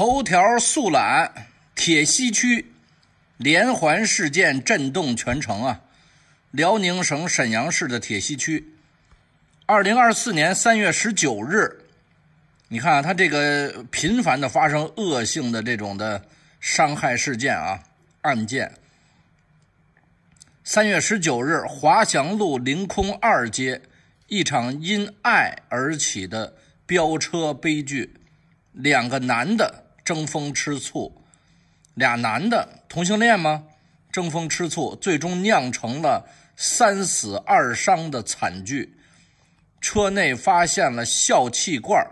头条速览：铁西区连环事件震动全城啊！辽宁省沈阳市的铁西区，二零二四年三月十九日，你看他这个频繁的发生恶性的这种的伤害事件啊案件。三月十九日，华翔路凌空二街，一场因爱而起的飙车悲剧，两个男的。争风吃醋，俩男的同性恋吗？争风吃醋，最终酿成了三死二伤的惨剧。车内发现了笑气罐，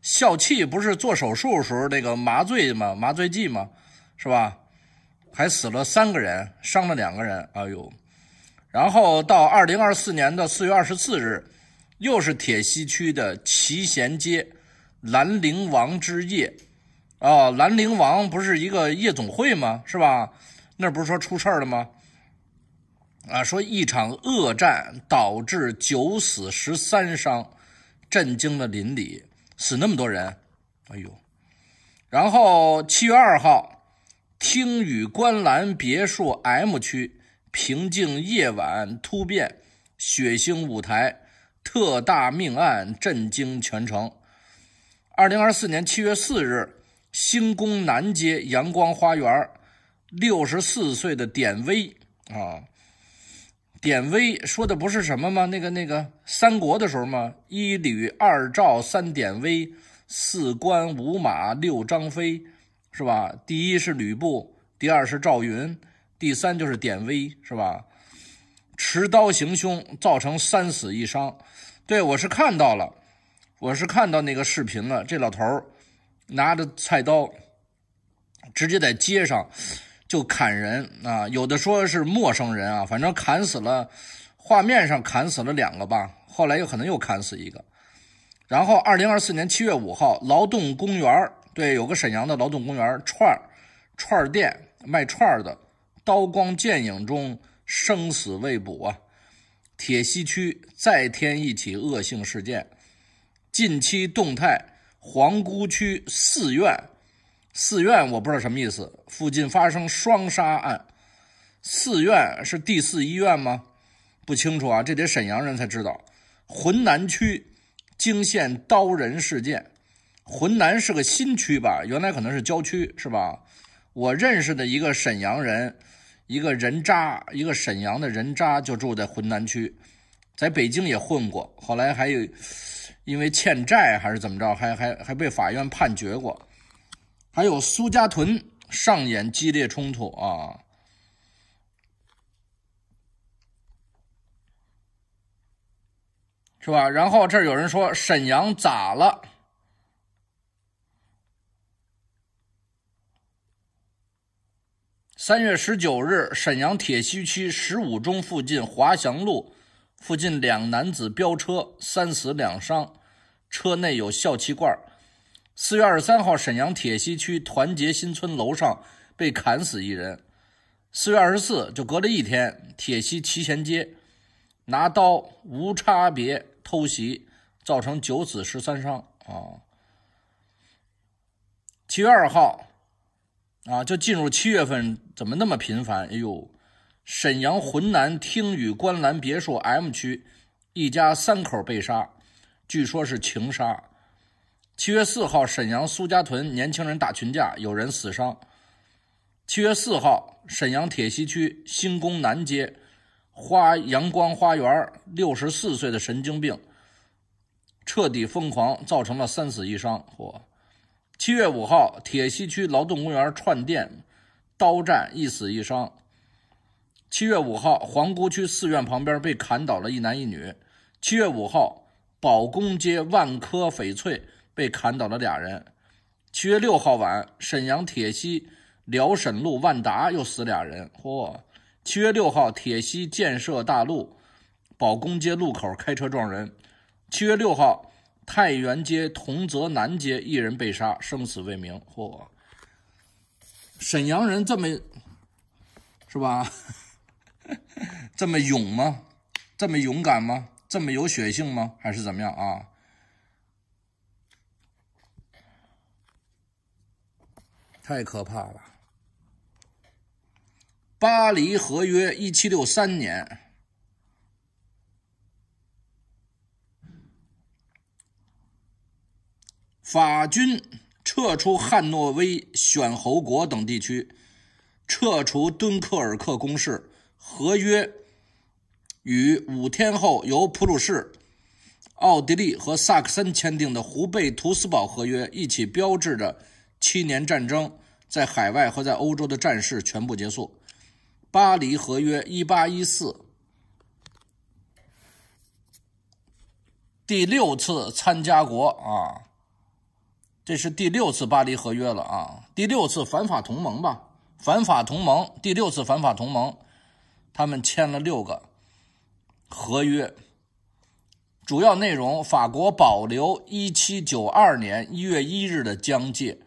笑气不是做手术时候那个麻醉吗？麻醉剂吗？是吧？还死了三个人，伤了两个人。哎呦！然后到二零二四年的四月二十四日，又是铁西区的齐贤街，兰陵王之夜。啊，兰陵王不是一个夜总会吗？是吧？那不是说出事儿了吗？啊，说一场恶战导致九死十三伤，震惊了邻里，死那么多人，哎呦！然后七月二号，听雨观澜别墅 M 区平静夜晚突变，血腥舞台，特大命案震惊全城。二零二四年七月四日。兴工南街阳光花园六十四岁的典韦啊，典韦说的不是什么吗？那个那个三国的时候嘛，一吕二赵三典韦，四关五马六张飞，是吧？第一是吕布，第二是赵云，第三就是典韦，是吧？持刀行凶，造成三死一伤。对，我是看到了，我是看到那个视频了，这老头儿。拿着菜刀，直接在街上就砍人啊！有的说是陌生人啊，反正砍死了，画面上砍死了两个吧，后来有可能又砍死一个。然后，二零二四年七月五号，劳动公园儿，对，有个沈阳的劳动公园串串店卖串的，刀光剑影中生死未卜啊！铁西区再添一起恶性事件，近期动态。皇姑区寺院，寺院我不知道什么意思。附近发生双杀案，寺院是第四医院吗？不清楚啊，这得沈阳人才知道。浑南区惊现刀人事件，浑南是个新区吧？原来可能是郊区，是吧？我认识的一个沈阳人，一个人渣，一个沈阳的人渣，就住在浑南区，在北京也混过，后来还有。因为欠债还是怎么着，还还还被法院判决过。还有苏家屯上演激烈冲突啊，是吧？然后这儿有人说沈阳咋了？三月十九日，沈阳铁西区十五中附近华翔路。附近两男子飙车，三死两伤，车内有笑气罐。四月二十三号，沈阳铁西区团结新村楼上被砍死一人。四月二十四，就隔了一天，铁西齐贤街拿刀无差别偷袭，造成九死十三伤啊。七月二号，啊，就进入七月份，怎么那么频繁？哎呦！沈阳浑南听雨观澜别墅 M 区，一家三口被杀，据说是情杀。七月四号，沈阳苏家屯年轻人打群架，有人死伤。七月四号，沈阳铁西区新宫南街花阳光花园，六十四岁的神经病彻底疯狂，造成了三死一伤。嚯！七月五号，铁西区劳动公园串店，刀战一死一伤。七月五号，皇姑区寺院旁边被砍倒了一男一女。七月五号，宝工街万科翡翠被砍倒了俩人。七月六号晚，沈阳铁西辽沈路万达又死俩人。嚯！七月六号，铁西建设大路宝工街路口开车撞人。七月六号，太原街同泽南街一人被杀，生死未明。嚯！沈阳人这么是吧？这么勇吗？这么勇敢吗？这么有血性吗？还是怎么样啊？太可怕了！巴黎合约，一七六三年，法军撤出汉诺威选侯国等地区，撤除敦刻尔克攻势。合约与五天后由普鲁士、奥地利和萨克森签订的《胡贝图斯堡合约》一起，标志着七年战争在海外和在欧洲的战事全部结束。巴黎合约（一八一四）第六次参加国啊，这是第六次巴黎合约了啊，第六次反法同盟吧？反法同盟第六次反法同盟。他们签了六个合约，主要内容：法国保留一七九二年一月一日的疆界，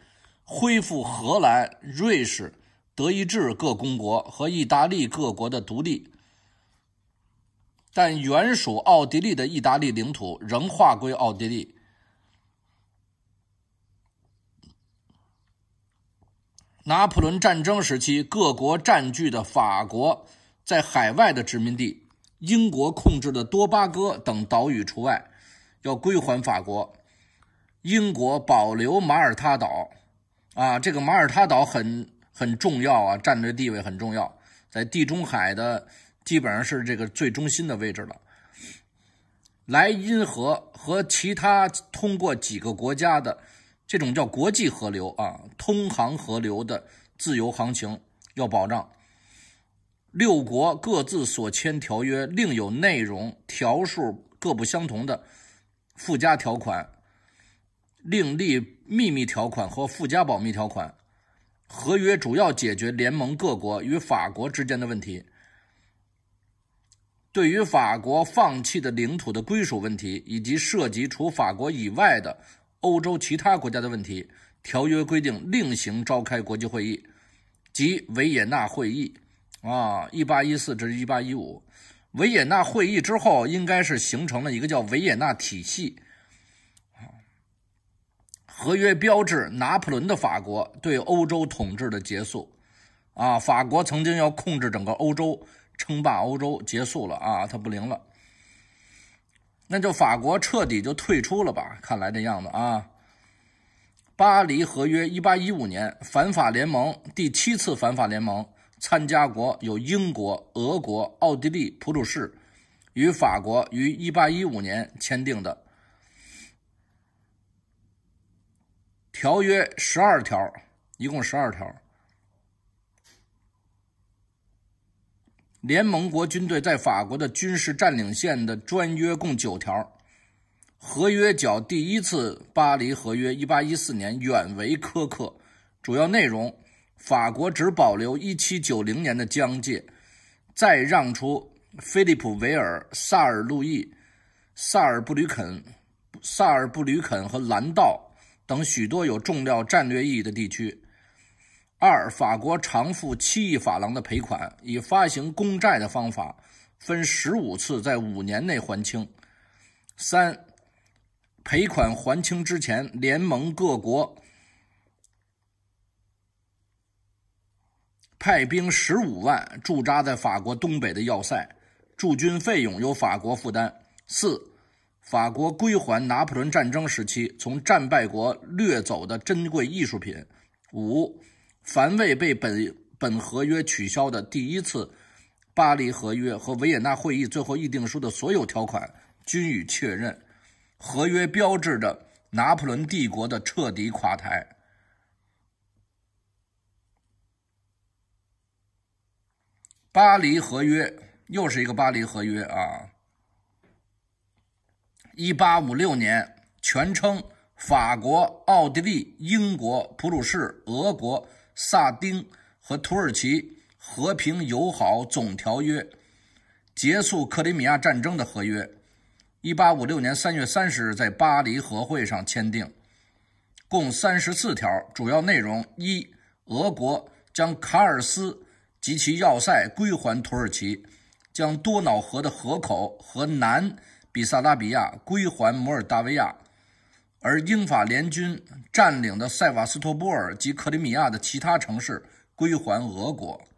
恢复荷兰、瑞士、德意志各公国和意大利各国的独立，但原属奥地利的意大利领土仍划归奥地利。拿破仑战争时期，各国占据的法国。在海外的殖民地，英国控制的多巴哥等岛屿除外，要归还法国。英国保留马耳他岛，啊，这个马耳他岛很很重要啊，战略地位很重要，在地中海的基本上是这个最中心的位置了。莱茵河和其他通过几个国家的这种叫国际河流啊，通航河流的自由航行要保障。六国各自所签条约另有内容、条数各不相同的附加条款，另立秘密条款和附加保密条款。合约主要解决联盟各国与法国之间的问题。对于法国放弃的领土的归属问题，以及涉及除法国以外的欧洲其他国家的问题，条约规定另行召开国际会议，即维也纳会议。啊，一八一四至一八一五维也纳会议之后，应该是形成了一个叫维也纳体系。啊，合约标志拿破仑的法国对欧洲统治的结束。啊，法国曾经要控制整个欧洲，称霸欧洲结束了。啊，它不灵了，那就法国彻底就退出了吧。看来这样子啊，巴黎合约一八一五年反法联盟第七次反法联盟。参加国有英国、俄国、奥地利、普鲁士，与法国于1815年签订的条约十二条，一共十二条。联盟国军队在法国的军事占领线的专约共九条，合约较第一次巴黎合约 （1814 年）远为苛刻，主要内容。法国只保留一七九零年的疆界，再让出菲利普维尔、萨尔路易、萨尔布吕肯、萨尔布吕肯和兰道等许多有重要战略意义的地区。二、法国偿付七亿法郎的赔款，以发行公债的方法，分十五次在五年内还清。三、赔款还清之前，联盟各国。派兵十五万驻扎在法国东北的要塞，驻军费用由法国负担。四，法国归还拿破仑战争时期从战败国掠走的珍贵艺术品。五，凡未被本本合约取消的第一次巴黎合约和维也纳会议最后议定书的所有条款均予确认。合约标志着拿破仑帝国的彻底垮台。巴黎合约又是一个巴黎合约啊！一八五六年，全称《法国、奥地利、英国、普鲁士、俄国、萨丁和土耳其和平友好总条约》，结束克里米亚战争的合约。一八五六年三月三十日在巴黎和会上签订，共三十四条。主要内容：一、俄国将卡尔斯。及其要塞归还土耳其，将多瑙河的河口和南比萨拉比亚归还摩尔达维亚，而英法联军占领的塞瓦斯托波尔及克里米亚的其他城市归还俄国。